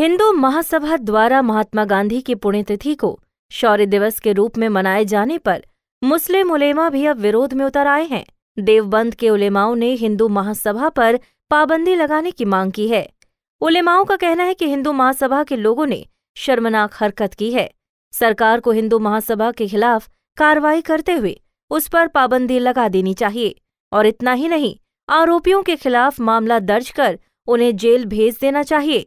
हिंदू महासभा द्वारा महात्मा गांधी की पुण्यतिथि को शौर्य दिवस के रूप में मनाए जाने पर मुस्लिम उलेमा भी अब विरोध में उतर आए हैं देवबंद के उलेमाओं ने हिंदू महासभा पर पाबंदी लगाने की मांग की है उलेमाओं का कहना है कि हिंदू महासभा के लोगों ने शर्मनाक हरकत की है सरकार को हिंदू महासभा के खिलाफ कार्रवाई करते हुए उस पर पाबंदी लगा देनी चाहिए और इतना ही नहीं आरोपियों के खिलाफ मामला दर्ज कर उन्हें जेल भेज देना चाहिए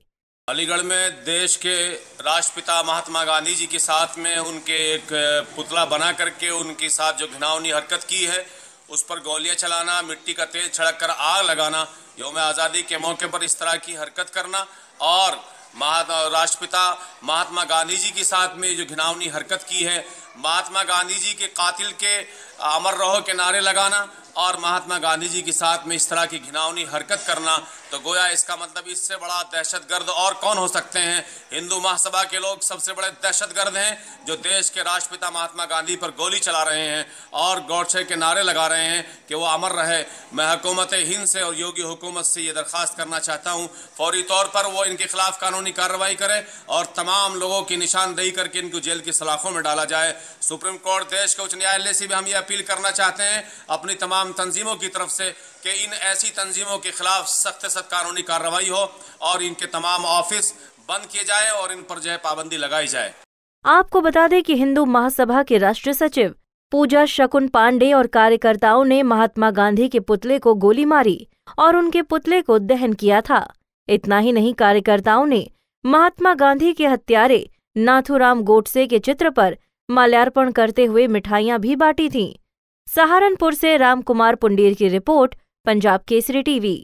अलीगढ़ में देश के राष्ट्रपिता महात्मा गांधी जी के साथ में उनके एक पुतला बना करके उनके साथ जो घिनावनी हरकत की है उस पर गोलियां चलाना मिट्टी का तेल छिड़क कर आग लगाना योम आज़ादी के मौके पर इस तरह की हरकत करना और महात्मा राष्ट्रपिता महात्मा गांधी जी के साथ में जो घिनावनी हरकत की है महात्मा गांधी जी के कातिल के अमर रहो के नारे लगाना और महात्मा गांधी जी के साथ में इस तरह की घिनावनी हरकत करना तो गोया इसका मतलब इससे बड़ा दहशतगर्द और कौन हो सकते हैं हिंदू महासभा के लोग सबसे बड़े दहशतगर्द हैं जो देश के राष्ट्रपिता महात्मा गांधी पर गोली चला रहे हैं और गौरछे के नारे लगा रहे हैं कि वो अमर रहे मैं हकूमत हिंद से और योगी हुकूमत से ये दरख्वास्त करना चाहता हूँ फौरी तौर पर वो इनके खिलाफ कानूनी कार्रवाई करें और तमाम लोगों की निशानदेही करके इनको जेल की सलाखों में डाला जाए सुप्रीम कोर्ट देश के उच्च न्यायालय से भी हम ये अपील करना चाहते हैं अपनी तमाम तमाम तंजीमों की तरफ से कि इन ऐसी तंजीमों के ख़िलाफ़ सख्त सख्त कानूनी कार्रवाई हो और इनके तमाम ऑफिस बंद किए जाए और इन पर जो है पाबंदी लगाई जाए आपको बता दें कि हिंदू महासभा के राष्ट्रीय सचिव पूजा शकुन पांडे और कार्यकर्ताओं ने महात्मा गांधी के पुतले को गोली मारी और उनके पुतले को दहन किया था इतना ही नहीं कार्यकर्ताओं ने महात्मा गांधी के हत्यारे नाथुराम गोडसे के चित्र पर माल्यार्पण करते हुए मिठाइयां भी बांटी थीं सहारनपुर से रामकुमार पुंडीर की रिपोर्ट पंजाब केसरी टीवी